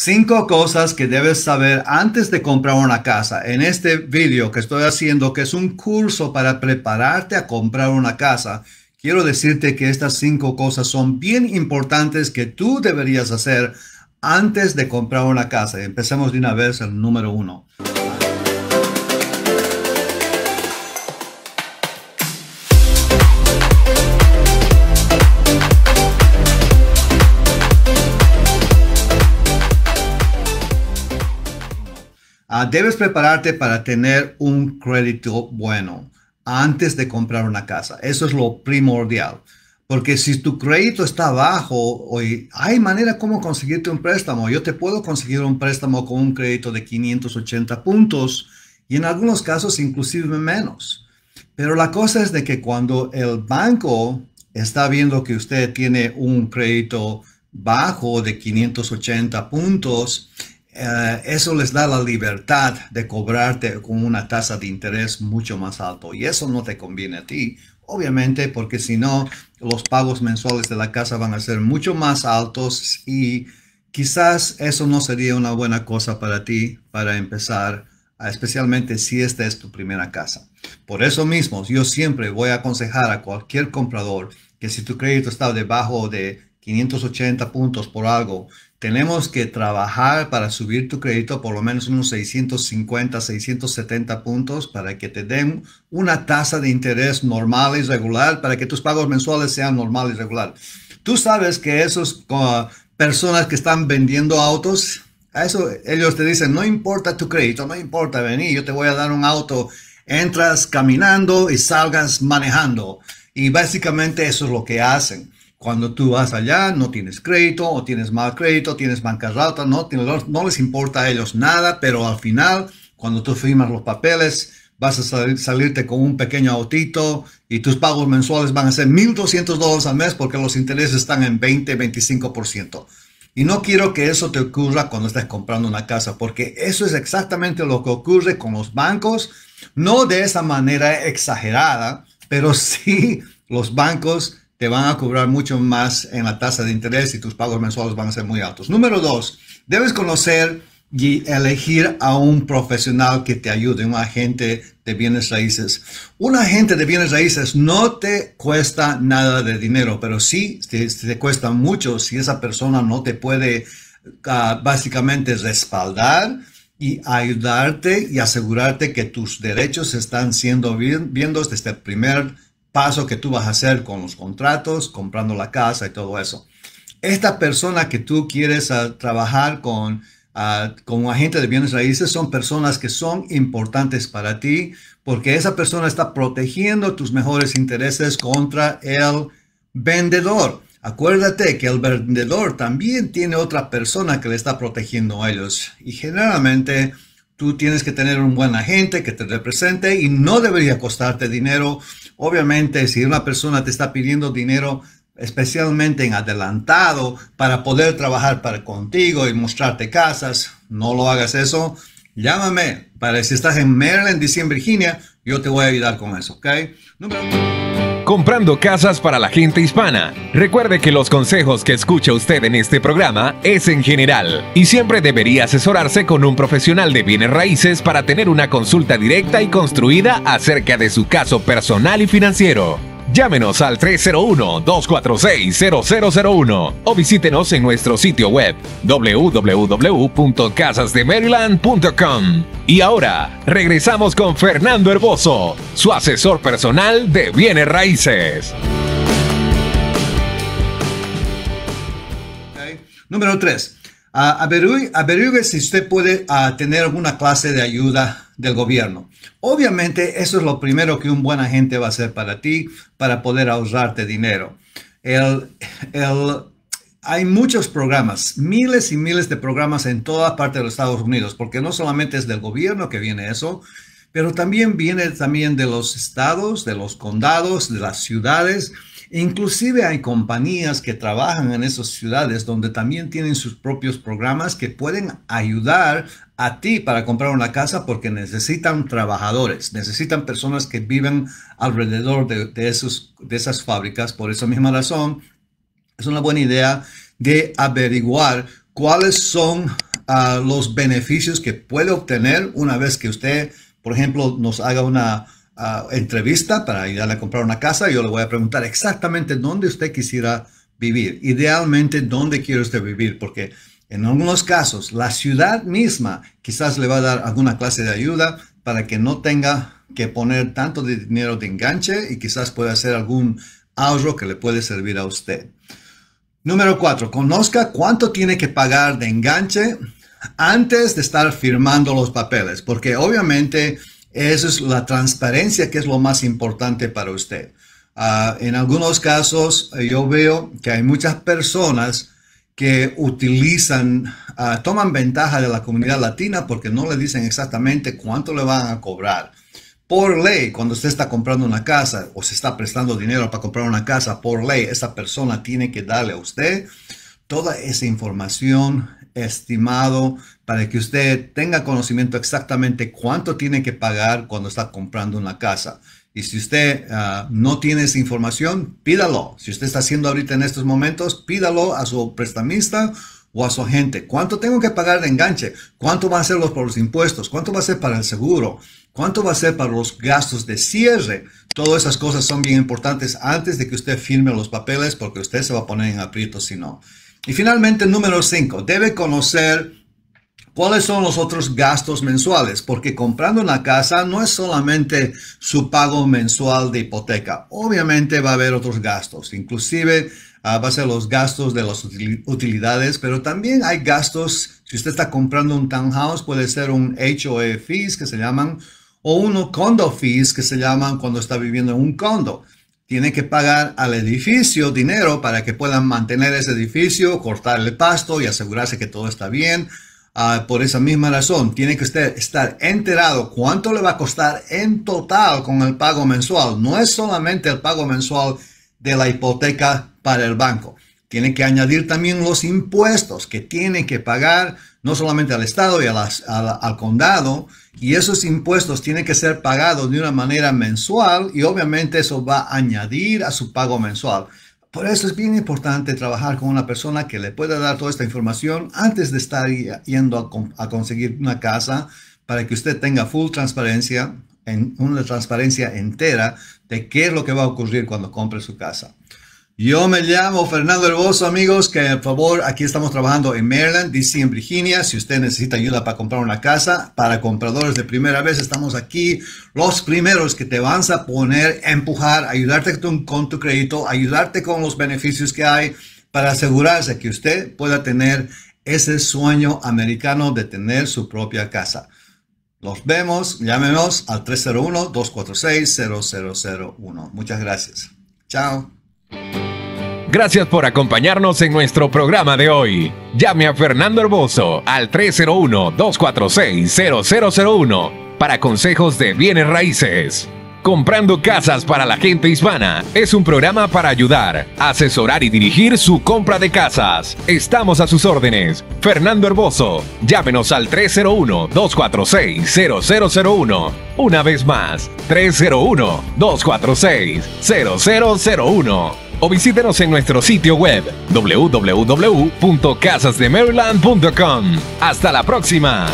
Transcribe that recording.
Cinco cosas que debes saber antes de comprar una casa. En este video que estoy haciendo, que es un curso para prepararte a comprar una casa, quiero decirte que estas cinco cosas son bien importantes que tú deberías hacer antes de comprar una casa. Empecemos de una vez el número uno. Ah, debes prepararte para tener un crédito bueno antes de comprar una casa. Eso es lo primordial. Porque si tu crédito está bajo, hay manera como conseguirte un préstamo. Yo te puedo conseguir un préstamo con un crédito de 580 puntos y en algunos casos inclusive menos. Pero la cosa es de que cuando el banco está viendo que usted tiene un crédito bajo de 580 puntos, eh, eso les da la libertad de cobrarte con una tasa de interés mucho más alto y eso no te conviene a ti, obviamente, porque si no, los pagos mensuales de la casa van a ser mucho más altos y quizás eso no sería una buena cosa para ti para empezar, especialmente si esta es tu primera casa. Por eso mismo, yo siempre voy a aconsejar a cualquier comprador que si tu crédito está debajo de 580 puntos por algo. Tenemos que trabajar para subir tu crédito por lo menos unos 650, 670 puntos para que te den una tasa de interés normal y regular, para que tus pagos mensuales sean normal y regular. Tú sabes que esas ah, personas que están vendiendo autos, a eso ellos te dicen, no importa tu crédito, no importa, venir yo te voy a dar un auto. Entras caminando y salgas manejando. Y básicamente eso es lo que hacen. Cuando tú vas allá, no tienes crédito, o tienes mal crédito, tienes bancarrota, no, no les importa a ellos nada, pero al final, cuando tú firmas los papeles, vas a salirte con un pequeño autito y tus pagos mensuales van a ser 1.200 dólares al mes porque los intereses están en 20, 25%. Y no quiero que eso te ocurra cuando estés comprando una casa, porque eso es exactamente lo que ocurre con los bancos, no de esa manera exagerada, pero sí los bancos te van a cobrar mucho más en la tasa de interés y tus pagos mensuales van a ser muy altos. Número dos, debes conocer y elegir a un profesional que te ayude, un agente de bienes raíces. Un agente de bienes raíces no te cuesta nada de dinero, pero sí te, cuesta mucho si esa persona no te puede ah, básicamente respaldar y ayudarte y asegurarte que tus derechos están siendo bien, viendo desde el primer paso que tú vas a hacer con los contratos, comprando la casa y todo eso. Esta persona que tú quieres ah, trabajar con, ah, como agente de bienes raíces son personas que son importantes para ti porque esa persona está protegiendo tus mejores intereses contra el vendedor. Acuérdate que el vendedor también tiene otra persona que le está protegiendo a ellos y generalmente tú tienes que tener un buen agente que te represente y no debería costarte dinero Obviamente, si una persona te está pidiendo dinero, especialmente en adelantado, para poder trabajar para contigo y mostrarte casas, no lo hagas eso. Llámame para si estás en Maryland, DC, en Virginia, yo te voy a ayudar con eso, ¿ok? comprando casas para la gente hispana. Recuerde que los consejos que escucha usted en este programa es en general y siempre debería asesorarse con un profesional de bienes raíces para tener una consulta directa y construida acerca de su caso personal y financiero. Llámenos al 301-246-0001 o visítenos en nuestro sitio web www.casasdemaryland.com. Y ahora regresamos con Fernando Herboso, su asesor personal de bienes raíces. Número 3. Ah, averigüe, si usted puede ah, tener alguna clase de ayuda del gobierno. Obviamente, eso es lo primero que un buen agente va a hacer para ti, para poder ahorrarte dinero. El, hay muchos programas, miles y miles de programas en toda parte de los Estados Unidos, porque no solamente es del gobierno que viene eso, pero también viene también de los estados, de los condados, de las ciudades, Inclusive hay compañías que trabajan en esas ciudades donde también tienen sus propios programas que pueden ayudar a ti para comprar una casa porque necesitan trabajadores, necesitan personas que viven alrededor de, esas fábricas. Por esa misma razón, es una buena idea de averiguar cuáles son ah, los beneficios que puede obtener una vez que usted, por ejemplo, nos haga una entrevista para ir a comprar una casa, yo le voy a preguntar exactamente dónde usted quisiera vivir, idealmente dónde quiere usted vivir, porque en algunos casos la ciudad misma quizás le va a dar alguna clase de ayuda para que no tenga que poner tanto dinero de enganche y quizás pueda hacer algún ahorro que le puede servir a usted. Número cuatro, conozca cuánto tiene que pagar de enganche antes de estar firmando los papeles, porque obviamente eso es la transparencia que es lo más importante para usted. Ah, en algunos casos eh, yo veo que hay muchas personas que utilizan, ah, toman ventaja de la comunidad latina porque no le dicen exactamente cuánto le van a cobrar. Por ley, cuando usted está comprando una casa o se está prestando dinero para comprar una casa, por ley, esa persona tiene que darle a usted toda esa información, estimado, para que usted tenga conocimiento exactamente cuánto tiene que pagar cuando está comprando una casa. Y si usted ah, no tiene esa información, pídalo. Si usted está haciendo ahorita en estos momentos, pídalo a su prestamista o a su agente. ¿Cuánto tengo que pagar de enganche? ¿Cuánto va a ser los, por los impuestos? ¿Cuánto va a ser para el seguro? ¿Cuánto va a ser para los gastos de cierre? Todas esas cosas son bien importantes antes de que usted firme los papeles porque usted se va a poner en aprietos si no. Y finalmente, número 5, debe conocer cuáles son los otros gastos mensuales, porque comprando una casa no es solamente su pago mensual de hipoteca, obviamente va a haber otros gastos, inclusive ah, va a ser los gastos de las utilidades, pero también hay gastos, si usted está comprando un townhouse, puede ser un HOA e fees que se llaman, o uno condo fees que se llaman cuando está viviendo en un condo. Tiene que pagar al edificio dinero para que puedan mantener ese edificio, cortar el pasto y asegurarse que todo está bien. Ah, por esa misma razón, tiene que usted estar enterado cuánto le va a costar en total con el pago mensual. No es solamente el pago mensual de la hipoteca para el banco tiene que añadir también los impuestos que tiene que pagar no solamente al Estado y al condado, y esos impuestos tienen que ser pagados de una manera mensual y obviamente eso va a añadir a su pago mensual. Por eso es bien importante trabajar con una persona que le pueda dar toda esta información antes de estar yendo a, a conseguir una casa para que usted tenga full transparencia, en una transparencia entera de qué es lo que va a ocurrir cuando compre su casa. Yo me llamo Fernando Herboso, amigos, que por favor, aquí estamos trabajando en Maryland, DC, en Virginia. Si usted necesita ayuda para comprar una casa, para compradores de primera vez, estamos aquí los primeros que te van a poner, empujar, ayudarte con, tu crédito, ayudarte con los beneficios que hay para asegurarse que usted pueda tener ese sueño americano de tener su propia casa. Los vemos, llámenos al 301-246-0001. Muchas gracias. Chao. Gracias por acompañarnos en nuestro programa de hoy. Llame a Fernando Herboso al 301-246-0001 para consejos de bienes raíces. Comprando Casas para la Gente Hispana es un programa para ayudar, asesorar y dirigir su compra de casas. Estamos a sus órdenes. Fernando Herboso, llámenos al 301-246-0001. Una vez más, 301-246-0001 o visítenos en nuestro sitio web www.casasdemaryland.com. Hasta la próxima.